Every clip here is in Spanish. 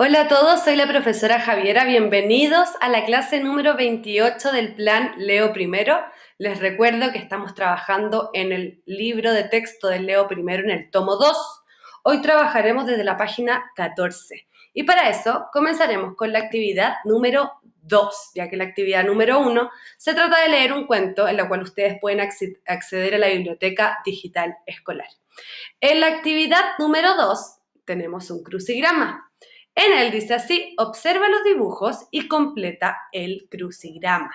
Hola a todos, soy la profesora Javiera. Bienvenidos a la clase número 28 del plan Leo I. Les recuerdo que estamos trabajando en el libro de texto del Leo I en el tomo 2. Hoy trabajaremos desde la página 14. Y para eso comenzaremos con la actividad número 2, ya que la actividad número 1 se trata de leer un cuento en la cual ustedes pueden acceder a la biblioteca digital escolar. En la actividad número 2 tenemos un crucigrama. En él dice así, observa los dibujos y completa el crucigrama.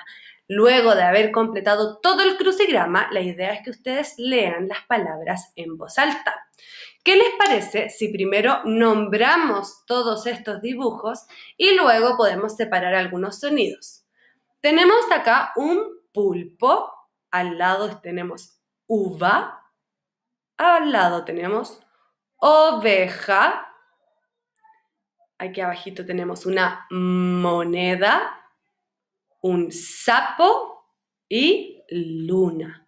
Luego de haber completado todo el crucigrama, la idea es que ustedes lean las palabras en voz alta. ¿Qué les parece si primero nombramos todos estos dibujos y luego podemos separar algunos sonidos? Tenemos acá un pulpo, al lado tenemos uva, al lado tenemos oveja, aquí abajito tenemos una moneda, un sapo y luna.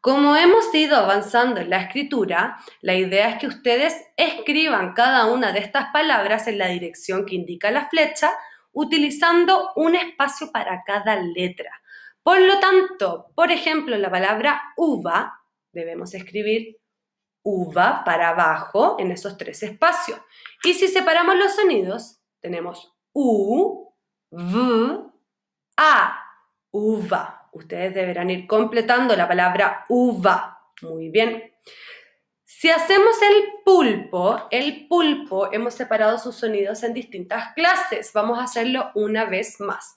Como hemos ido avanzando en la escritura, la idea es que ustedes escriban cada una de estas palabras en la dirección que indica la flecha, utilizando un espacio para cada letra. Por lo tanto, por ejemplo, la palabra uva debemos escribir uva para abajo en esos tres espacios. Y si separamos los sonidos, tenemos u, v, a, uva. Ustedes deberán ir completando la palabra uva. Muy bien. Si hacemos el pulpo, el pulpo hemos separado sus sonidos en distintas clases. Vamos a hacerlo una vez más.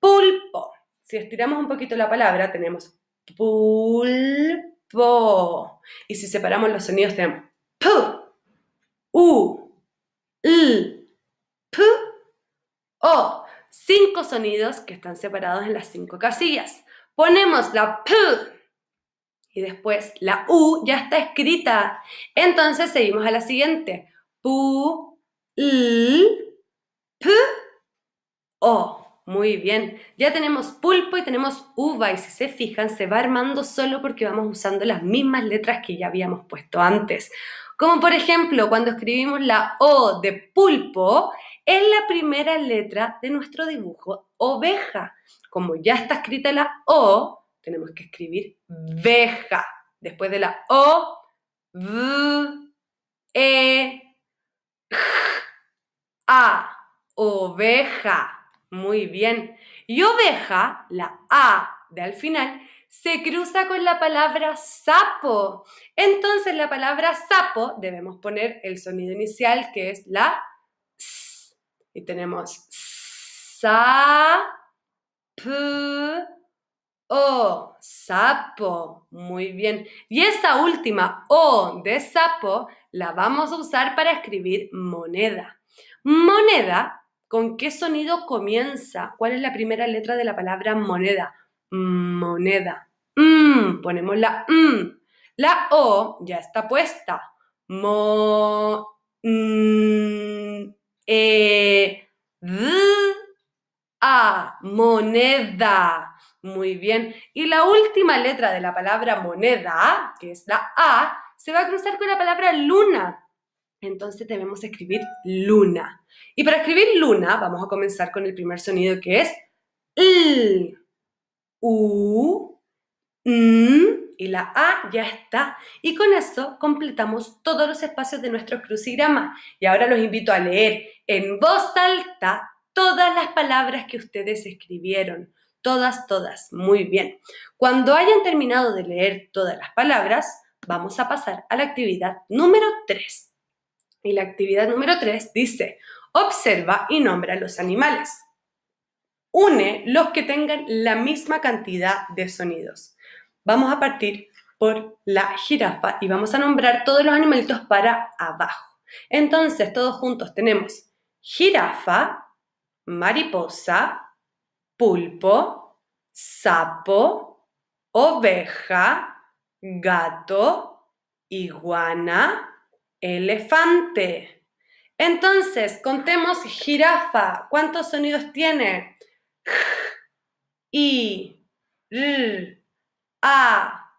Pulpo. Si estiramos un poquito la palabra, tenemos pulpo po. Y si separamos los sonidos tenemos p, u, l, p, o. Cinco sonidos que están separados en las cinco casillas. Ponemos la p y después la u ya está escrita. Entonces seguimos a la siguiente. Pu, l, p, o. Muy bien, ya tenemos pulpo y tenemos uva y si se fijan se va armando solo porque vamos usando las mismas letras que ya habíamos puesto antes. Como por ejemplo cuando escribimos la O de pulpo, es la primera letra de nuestro dibujo oveja. Como ya está escrita la O, tenemos que escribir veja. Después de la O, V, E, A, oveja. Muy bien. Y oveja, la A de al final, se cruza con la palabra sapo. Entonces la palabra sapo debemos poner el sonido inicial que es la S. Y tenemos sa p o sapo. Muy bien. Y esa última o de sapo la vamos a usar para escribir moneda. Moneda ¿Con qué sonido comienza? ¿Cuál es la primera letra de la palabra moneda? Moneda. Mm, ponemos la M. Mm. La O ya está puesta. Mo. e, d, a. Moneda. Muy bien. Y la última letra de la palabra moneda, que es la A, se va a cruzar con la palabra luna. Entonces debemos escribir luna. Y para escribir luna vamos a comenzar con el primer sonido que es L, U, N y la A ya está. Y con eso completamos todos los espacios de nuestro crucigrama. Y ahora los invito a leer en voz alta todas las palabras que ustedes escribieron. Todas, todas. Muy bien. Cuando hayan terminado de leer todas las palabras, vamos a pasar a la actividad número 3. Y la actividad número 3 dice, observa y nombra los animales. Une los que tengan la misma cantidad de sonidos. Vamos a partir por la jirafa y vamos a nombrar todos los animalitos para abajo. Entonces, todos juntos tenemos jirafa, mariposa, pulpo, sapo, oveja, gato, iguana, elefante. Entonces, contemos jirafa. ¿Cuántos sonidos tiene? I, R, A,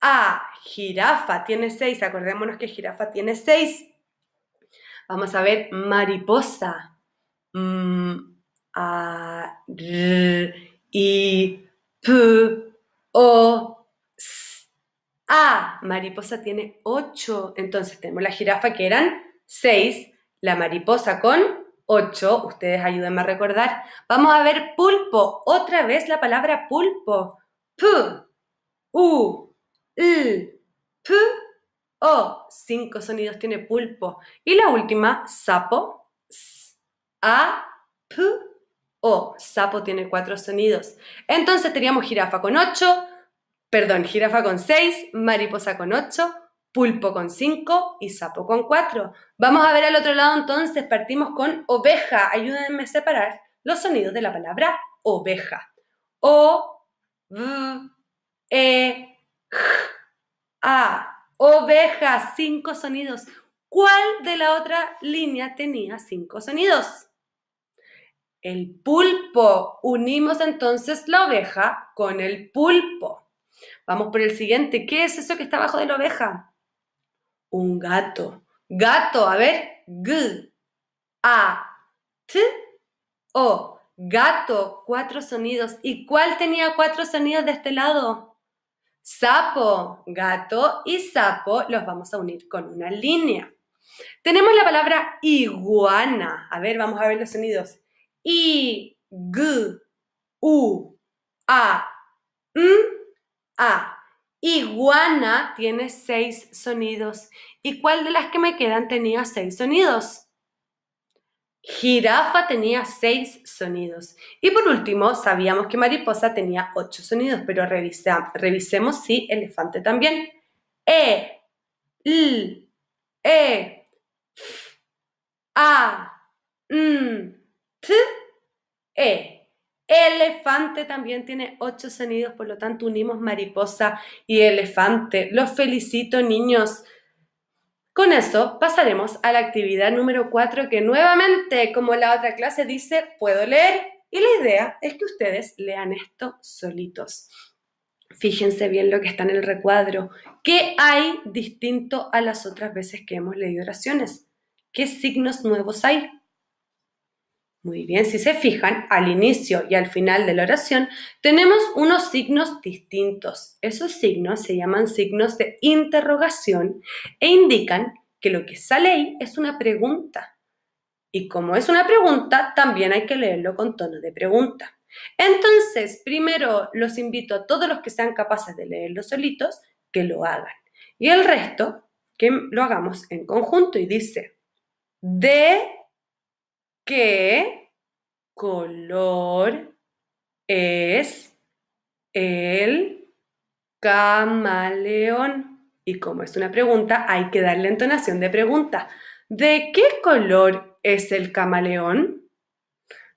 A. Jirafa tiene seis. Acordémonos que jirafa tiene seis. Vamos a ver mariposa. M, mm, A, R, I, P, O, Ah, mariposa tiene 8. Entonces tenemos la jirafa que eran seis, la mariposa con 8. Ustedes ayúdenme a recordar. Vamos a ver pulpo. Otra vez la palabra pulpo. P, U, L, P, O. Cinco sonidos tiene pulpo. Y la última, sapo. S, A, P, O. Sapo tiene cuatro sonidos. Entonces teníamos jirafa con ocho, perdón, jirafa con 6, mariposa con 8, pulpo con 5 y sapo con 4. Vamos a ver al otro lado entonces, partimos con oveja. Ayúdenme a separar los sonidos de la palabra oveja. O, v, e, j, a. Oveja, cinco sonidos. ¿Cuál de la otra línea tenía cinco sonidos? El pulpo. Unimos entonces la oveja con el pulpo. Vamos por el siguiente. ¿Qué es eso que está abajo de la oveja? Un gato. Gato, a ver. G, A, T, O. Gato, cuatro sonidos. ¿Y cuál tenía cuatro sonidos de este lado? Sapo, gato y sapo los vamos a unir con una línea. Tenemos la palabra iguana. A ver, vamos a ver los sonidos. I, G, U, A, N, a. Iguana tiene seis sonidos. ¿Y cuál de las que me quedan tenía seis sonidos? Jirafa tenía seis sonidos. Y por último, sabíamos que mariposa tenía ocho sonidos, pero revisa, revisemos si elefante también. E, L, E, F, A, m T, E. Elefante también tiene ocho sonidos, por lo tanto unimos mariposa y elefante. Los felicito, niños. Con eso pasaremos a la actividad número cuatro, que nuevamente, como la otra clase dice, puedo leer y la idea es que ustedes lean esto solitos. Fíjense bien lo que está en el recuadro. ¿Qué hay distinto a las otras veces que hemos leído oraciones? ¿Qué signos nuevos hay? Muy bien, si se fijan, al inicio y al final de la oración tenemos unos signos distintos. Esos signos se llaman signos de interrogación e indican que lo que sale ahí es una pregunta. Y como es una pregunta, también hay que leerlo con tono de pregunta. Entonces, primero los invito a todos los que sean capaces de leerlo solitos, que lo hagan. Y el resto, que lo hagamos en conjunto y dice, de ¿Qué color es el camaleón? Y como es una pregunta, hay que darle entonación de pregunta. ¿De qué color es el camaleón?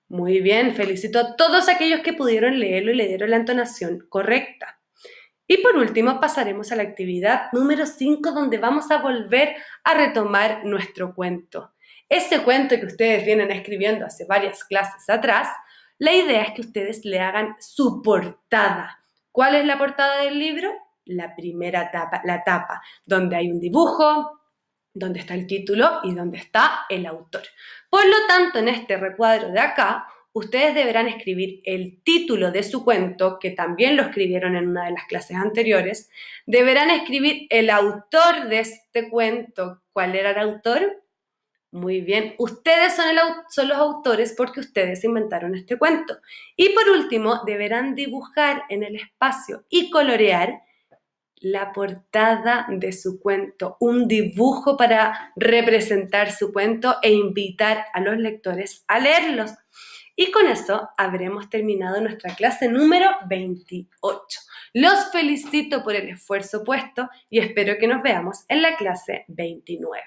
Muy bien, felicito a todos aquellos que pudieron leerlo y le dieron la entonación correcta. Y por último pasaremos a la actividad número 5 donde vamos a volver a retomar nuestro cuento. Este cuento que ustedes vienen escribiendo hace varias clases atrás, la idea es que ustedes le hagan su portada. ¿Cuál es la portada del libro? La primera tapa, la tapa, donde hay un dibujo, donde está el título y donde está el autor. Por lo tanto, en este recuadro de acá, ustedes deberán escribir el título de su cuento, que también lo escribieron en una de las clases anteriores. Deberán escribir el autor de este cuento. ¿Cuál era el autor? Muy bien, ustedes son, los autores porque ustedes inventaron este cuento. Y por último, deberán dibujar en el espacio y colorear la portada de su cuento, un dibujo para representar su cuento e invitar a los lectores a leerlos. Y con eso habremos terminado nuestra clase número 28. Los felicito por el esfuerzo puesto y espero que nos veamos en la clase 29.